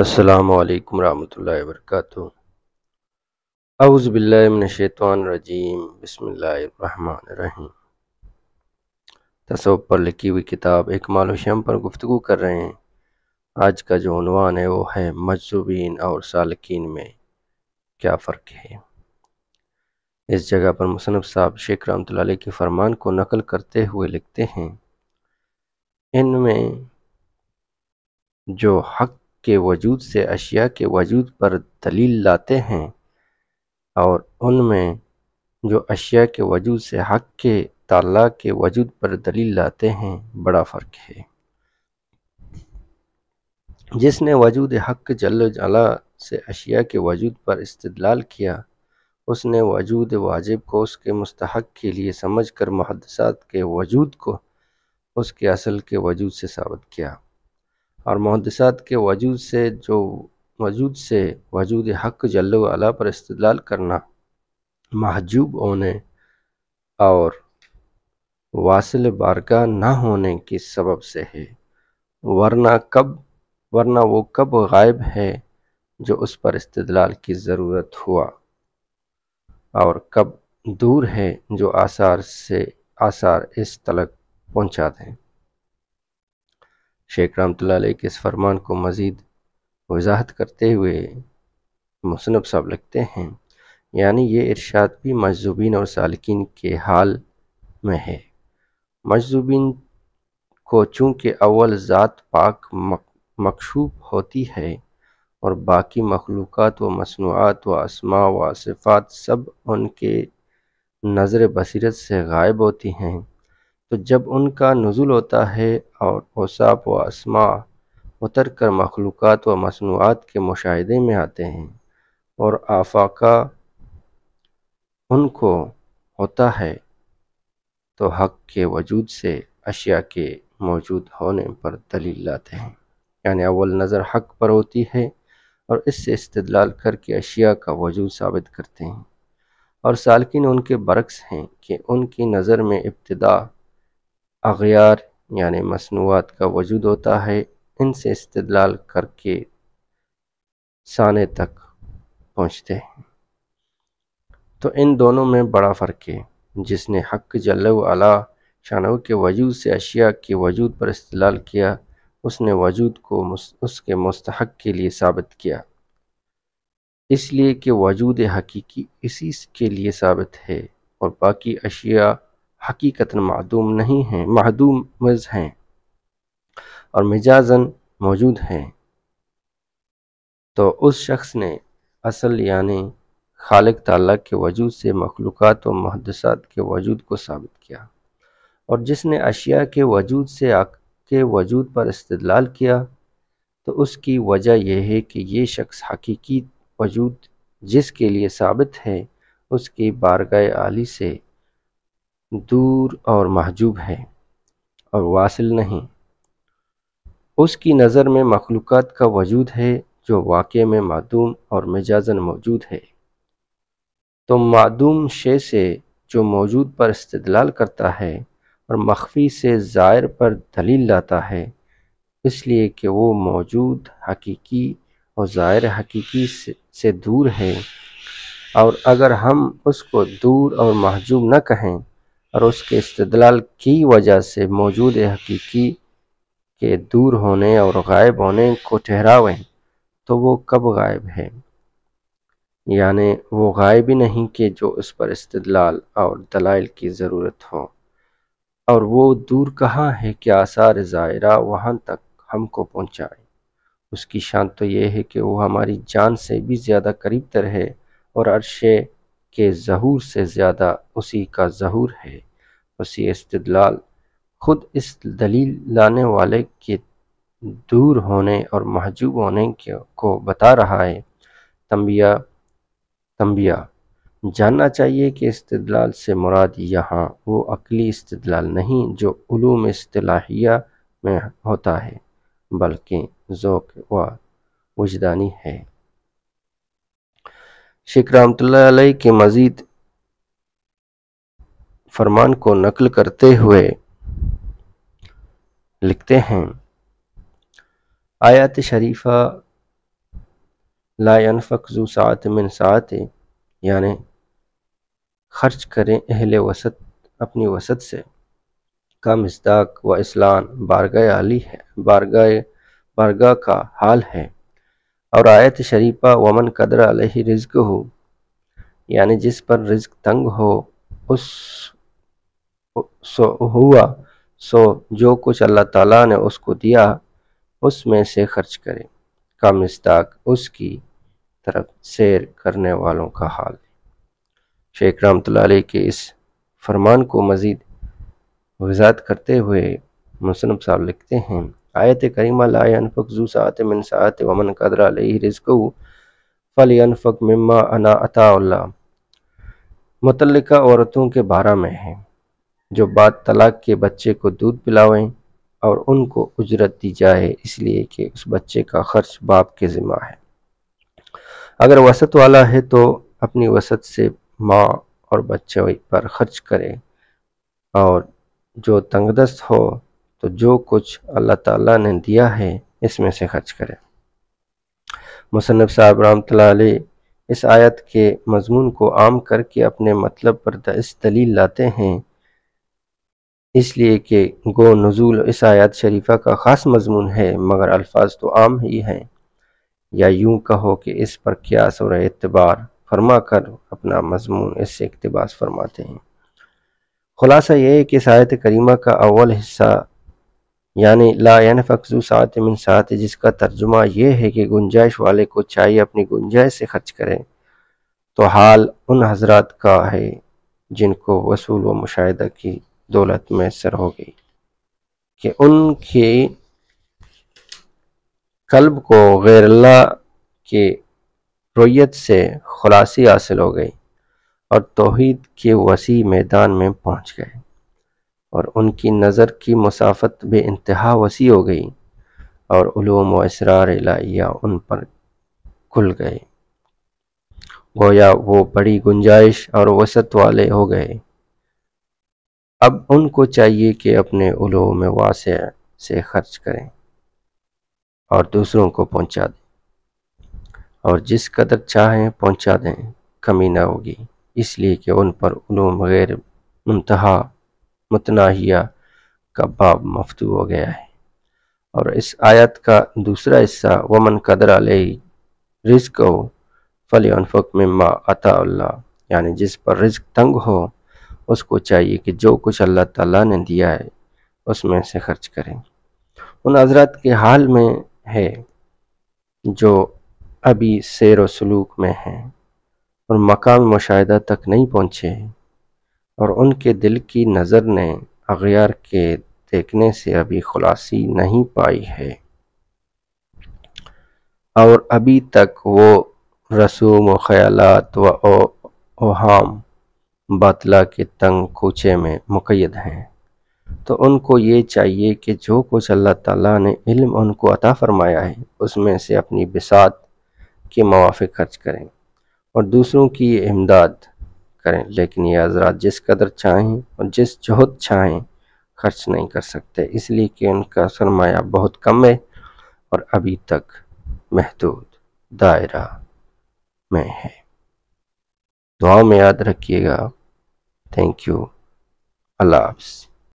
अस्सलाम वालेकुम रहमतुल्लाहि वबरकातुहू बसमीम तसव पर लिखी हुई किताब एक शम पर गुफ्तु कर रहे हैं आज का जो अनवान है वो है मजसूबीन और सालकिन में क्या फ़र्क है इस जगह पर मुसनफ़ साहब शेख रमत के फरमान को नकल करते हुए लिखते हैं इनमें जो हक के वजूद से अशिया के वजूद पर दलील लाते हैं और उनमें जो अशिया के वजूद से हक के ताला के वजूद पर दलील लाते हैं बड़ा फ़र्क है जिसने वजूद हक जल जला से अशिया के वजूद पर इस्तदलाल किया उसने वजूद वाजिब को उसके मुस्तक के लिए समझ कर मुहदसात के वजूद को उसके असल के वजूद से साबित किया और मुहदसात के वजूद से जो वजूद से वजूद हक जल्ल अला पर इस्तलाल करना महजूब होने और वासिल बारका ना होने के सबब से है वरना कब वरना वो कब गायब है जो उस पर इस्तदलाल की ज़रूरत हुआ और कब दूर है जो आसार से आसार इस तलक पहुँचा दें शेख रामत के इस फरमान को मज़ीद वजाहत करते हुए मुसनब साहब लगते हैं यानी ये इरशाद भी मजजूबिन और सालकिन के हाल में है मजजूबिन को चूँकि अव्वल ज़ात पाक मकशूब होती है और बाकी मखलूक व मसनूआत व आसमां व सिफ़ात सब उनके नज़र बसरत से गायब होती हैं तो जब उनका नज़ुल होता है और ओसाप व आसमा उतर कर मखलूक़ व मसनूआत के मुशाहे में आते हैं और आफाका उनको होता है तो हक के वजूद से अशिया के मौजूद होने पर दलील लाते हैं यानी अव्वल नज़र हक पर होती है और इससे इस्तलाल करके अशिया का वजूद साबित करते हैं और सालकिन उनके बरक्स हैं कि उनकी नज़र में इब्तदा अगियार यानि मसनूआत का वजूद होता है इनसे इस्तदलाल करके साने तक पहुँचते हैं तो इन दोनों में बड़ा फ़र्क है जिसने हक जल्ला शानव के वजूद से अशिया के वजूद पर इस्तलाल किया उसने वजूद को उसके मुस्तहक के लिए साबित किया इसलिए कि वजूद हकीकी इसी के लिए साबित है और बाकी अशिया हकीकता मदूम नहीं हैं महदूम मज हैं और मिजाजन मौजूद हैं तो उस शख्स ने असल यानि खालिक ताला के वजूद से मखलूक़ व महदसात के वजूद को साबित किया और जिसने अशिया के वजूद से के वजूद पर इस्तलाल किया तो उसकी वजह यह है कि ये शख्स हकीकी वजूद जिसके लिए साबित है उसकी बारगह आली से दूर और महजूब है और वासिल नहीं उसकी नज़र में मखलूक़ का वजूद है जो वाक़ में मदूम और मिजाजन मौजूद है तो मदूम शे से जो मौजूद पर इस्तलाल करता है और मख़फ़ी से ज़ायर पर दलील लाता है इसलिए कि वो मौजूद हकीकी और ज़ायर हकीकी से दूर है और अगर हम उसको दूर और महजूब न कहें और उसके इस्तलाल की वजह से मौजूद हकीकी के दूर होने और गायब होने को ठहरावें तो वो कब गायब है यानि वो गायब ही नहीं कि जो उस पर इस्तलाल और दलाइल की ज़रूरत हो और वो दूर कहाँ है कि आसार ज़ायरा वहाँ तक हमको पहुँचाए उसकी शान तो ये है कि वो हमारी जान से भी ज़्यादा करीब तर है और अरशे के जहूर से ज़्यादा उसी का जहूर है उसी इस्तलाल खुद इस दलील लाने वाले के दूर होने और महजूब होने के को बता रहा है तंबिया तंबिया जानना चाहिए कि इस्तलाल से मुराद यहाँ वो अकली इस्तलाल नहीं जो ूम असलाहिया में होता है बल्कि ओक व वजदानी है शेख रामतल्ल के मजीद फरमान को नकल करते हुए लिखते हैं आयात शरीफा लायनफ़ू सात मिन सात यानि खर्च करें अहल वसत अपनी वसत से का मजदाक व इस्लान बारगा अली है बारगा बारगा का हाल है और आयत शरीफा वमन कदर अलही रिज्क हो यानी जिस पर रिज्क तंग हो उस सो हुआ सो जो कुछ अल्लाह ताला ने उसको दिया उसमें से खर्च करे का मस्ताक उसकी तरफ सैर करने वालों का हाल शेख राम तलाई के इस फरमान को मज़ीद वजात करते हुए मुसनम साहब लिखते हैं आयत करीमा लाफक जू सात मिन सात वमन कदरा लही रिजक फल अनफक मम्मा अना अता मुतलका औरतों के बारे में है जो बाद तलाक के बच्चे को दूध पिलावें और उनको उजरत दी जाए इसलिए कि उस बच्चे का खर्च बाप के ज़िम्मा है अगर वसत वाला है तो अपनी वसत से माँ और बच्चे पर खर्च करे और जो तंगदस्त हो तो जो कुछ अल्लाह ताला ने दिया है इसमें से खर्च करें मुसनफ़ साहब रामत इस आयत के मजमून को आम करके अपने मतलब पर इस दलील लाते हैं इसलिए कि गो नज़ूल इस आयत शरीफा का ख़ास मजमून है मगर अल्फाज तो आम ही हैं या यूं कहो कि इस पर क्यास और अतबार फरमा कर अपना मजमून इससे इकतबास फरमाते हैं खुलासा यह है कि इस आयत करीमा का अव्वल हिस्सा यानी ला फकजू सात मिन सात जिसका तर्जुमा यह है कि गुंजाइश वाले को चाहिए अपनी गुंजाइश से खर्च करें तो हाल उन हजरात का है जिनको वसूल व मुशाहिदा की दौलत मैसर हो गई कि उनके कल्ब को गैर के रोयत से खुलासी हासिल हो गई और तोहद के वसी मैदान में पहुँच गए और उनकी नज़र की मुसाफत बे इंतहा वसी हो गई और उलूम व इसरार इलाहिया उन पर खुल गए गोया वो बड़ी गुंजाइश और वसत वाले हो गए अब उनको चाहिए कि अपने उलूम वास से खर्च करें और दूसरों को पहुंचा दें और जिस कदर चाहें पहुंचा दें कमी ना होगी इसलिए कि उन पर उलूम गैर मुंतहा मतनाहिया का बाब मफतू हो गया है और इस आयत का दूसरा हिस्सा वमन कदर अलही रिज्क हो फलियानफ़क में माँ अता यानी जिस पर रिज्क तंग हो उसको चाहिए कि जो कुछ अल्लाह ताला ने दिया है उसमें से खर्च करें उन हजरत के हाल में है जो अभी सैर व सलूक में हैं और मकाम मुशाह तक नहीं पहुँचे हैं और उनके दिल की नज़र ने अगैर के देखने से अभी खुलासी नहीं पाई है और अभी तक वो रसूम व व ओहाम बातला के तंग कोचे में मुकैद हैं तो उनको ये चाहिए कि जो कुछ अल्लाह ताला ने इल्म उनको अता फरमाया है उसमें से अपनी बिसात के मुआफ़ खर्च करें और दूसरों की इमदाद करें लेकिन ये हजरात जिस कदर चाहें और जिस जहद चाहें खर्च नहीं कर सकते इसलिए कि उनका सरमाया बहुत कम है और अभी तक महदूद दायरा में है दुआ में याद रखिएगा थैंक यू अल्लाह हाफ़